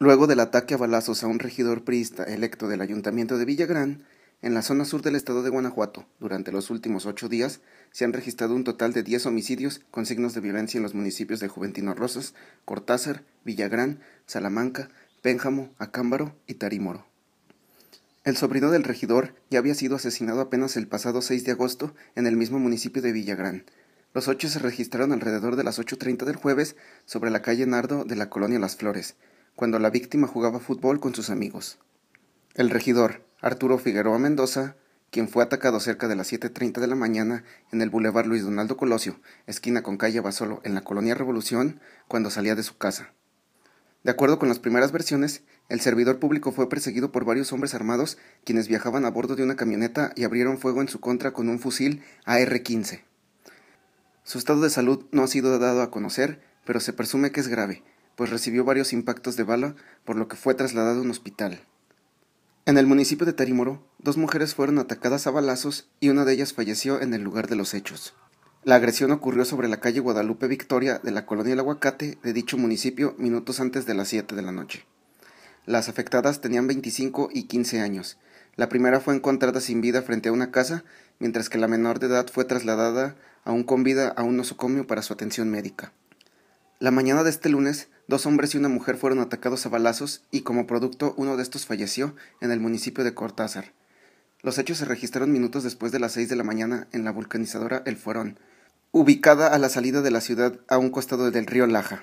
Luego del ataque a balazos a un regidor priista electo del ayuntamiento de Villagrán, en la zona sur del estado de Guanajuato, durante los últimos ocho días, se han registrado un total de diez homicidios con signos de violencia en los municipios de Juventino Rosas, Cortázar, Villagrán, Salamanca, Pénjamo, Acámbaro y Tarimoro. El sobrino del regidor ya había sido asesinado apenas el pasado 6 de agosto en el mismo municipio de Villagrán. Los ocho se registraron alrededor de las 8.30 del jueves sobre la calle Nardo de la colonia Las Flores, cuando la víctima jugaba fútbol con sus amigos. El regidor, Arturo Figueroa Mendoza, quien fue atacado cerca de las 7.30 de la mañana en el Boulevard Luis Donaldo Colosio, esquina con calle Basolo, en la colonia Revolución, cuando salía de su casa. De acuerdo con las primeras versiones, el servidor público fue perseguido por varios hombres armados quienes viajaban a bordo de una camioneta y abrieron fuego en su contra con un fusil AR-15. Su estado de salud no ha sido dado a conocer, pero se presume que es grave pues recibió varios impactos de bala, por lo que fue trasladado a un hospital. En el municipio de Tarimoro, dos mujeres fueron atacadas a balazos y una de ellas falleció en el lugar de los hechos. La agresión ocurrió sobre la calle Guadalupe Victoria de la colonia El Aguacate de dicho municipio minutos antes de las 7 de la noche. Las afectadas tenían 25 y 15 años. La primera fue encontrada sin vida frente a una casa, mientras que la menor de edad fue trasladada aún con vida a un nosocomio para su atención médica. La mañana de este lunes, Dos hombres y una mujer fueron atacados a balazos y como producto uno de estos falleció en el municipio de Cortázar. Los hechos se registraron minutos después de las seis de la mañana en la vulcanizadora El Fuerón, ubicada a la salida de la ciudad a un costado del río Laja.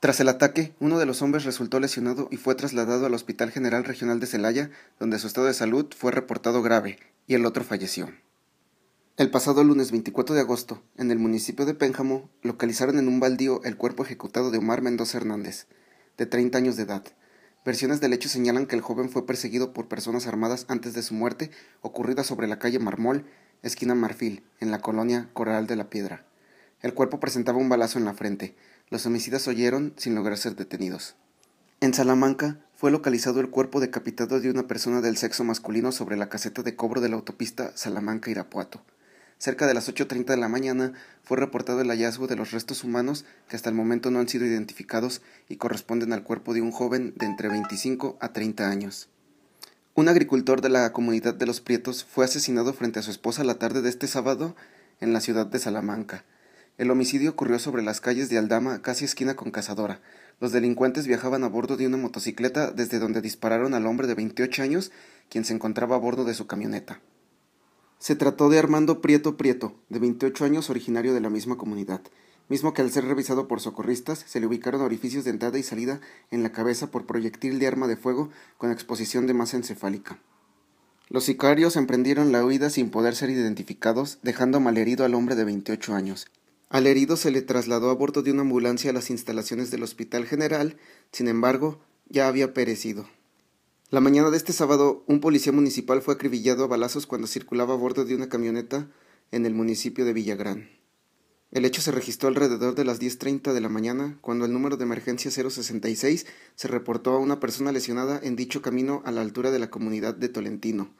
Tras el ataque, uno de los hombres resultó lesionado y fue trasladado al Hospital General Regional de Celaya, donde su estado de salud fue reportado grave, y el otro falleció. El pasado lunes 24 de agosto, en el municipio de Pénjamo, localizaron en un baldío el cuerpo ejecutado de Omar Mendoza Hernández, de 30 años de edad. Versiones del hecho señalan que el joven fue perseguido por personas armadas antes de su muerte, ocurrida sobre la calle Marmol, esquina Marfil, en la colonia Corral de la Piedra. El cuerpo presentaba un balazo en la frente. Los homicidas oyeron sin lograr ser detenidos. En Salamanca fue localizado el cuerpo decapitado de una persona del sexo masculino sobre la caseta de cobro de la autopista Salamanca-Irapuato. Cerca de las 8.30 de la mañana fue reportado el hallazgo de los restos humanos que hasta el momento no han sido identificados y corresponden al cuerpo de un joven de entre 25 a 30 años. Un agricultor de la comunidad de Los Prietos fue asesinado frente a su esposa la tarde de este sábado en la ciudad de Salamanca. El homicidio ocurrió sobre las calles de Aldama, casi esquina con Cazadora. Los delincuentes viajaban a bordo de una motocicleta desde donde dispararon al hombre de 28 años, quien se encontraba a bordo de su camioneta. Se trató de Armando Prieto Prieto, de 28 años, originario de la misma comunidad, mismo que al ser revisado por socorristas se le ubicaron orificios de entrada y salida en la cabeza por proyectil de arma de fuego con exposición de masa encefálica. Los sicarios emprendieron la huida sin poder ser identificados, dejando malherido al hombre de 28 años. Al herido se le trasladó a bordo de una ambulancia a las instalaciones del Hospital General, sin embargo, ya había perecido. La mañana de este sábado, un policía municipal fue acribillado a balazos cuando circulaba a bordo de una camioneta en el municipio de Villagrán. El hecho se registró alrededor de las 10.30 de la mañana, cuando el número de emergencia 066 se reportó a una persona lesionada en dicho camino a la altura de la comunidad de Tolentino.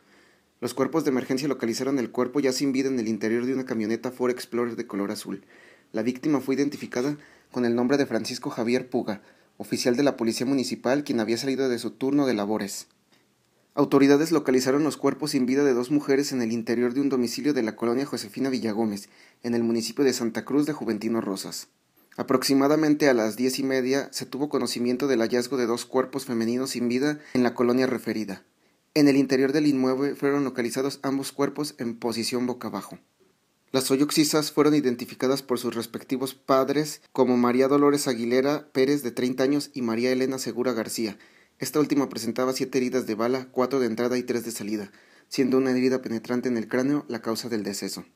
Los cuerpos de emergencia localizaron el cuerpo ya sin vida en el interior de una camioneta Ford Explorer de color azul. La víctima fue identificada con el nombre de Francisco Javier Puga, oficial de la Policía Municipal quien había salido de su turno de labores. Autoridades localizaron los cuerpos sin vida de dos mujeres en el interior de un domicilio de la colonia Josefina Villagómez, en el municipio de Santa Cruz de Juventino Rosas. Aproximadamente a las diez y media se tuvo conocimiento del hallazgo de dos cuerpos femeninos sin vida en la colonia referida. En el interior del inmueble fueron localizados ambos cuerpos en posición boca abajo. Las hoyoxisas fueron identificadas por sus respectivos padres como María Dolores Aguilera Pérez, de 30 años, y María Elena Segura García. Esta última presentaba siete heridas de bala, cuatro de entrada y tres de salida, siendo una herida penetrante en el cráneo la causa del deceso.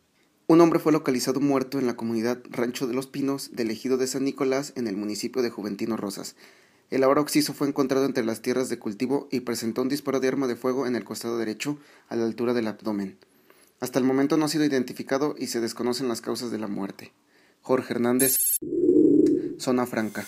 Un hombre fue localizado muerto en la comunidad Rancho de los Pinos del ejido de San Nicolás en el municipio de Juventino Rosas. El ahora fue encontrado entre las tierras de cultivo y presentó un disparo de arma de fuego en el costado derecho a la altura del abdomen. Hasta el momento no ha sido identificado y se desconocen las causas de la muerte. Jorge Hernández, Zona Franca.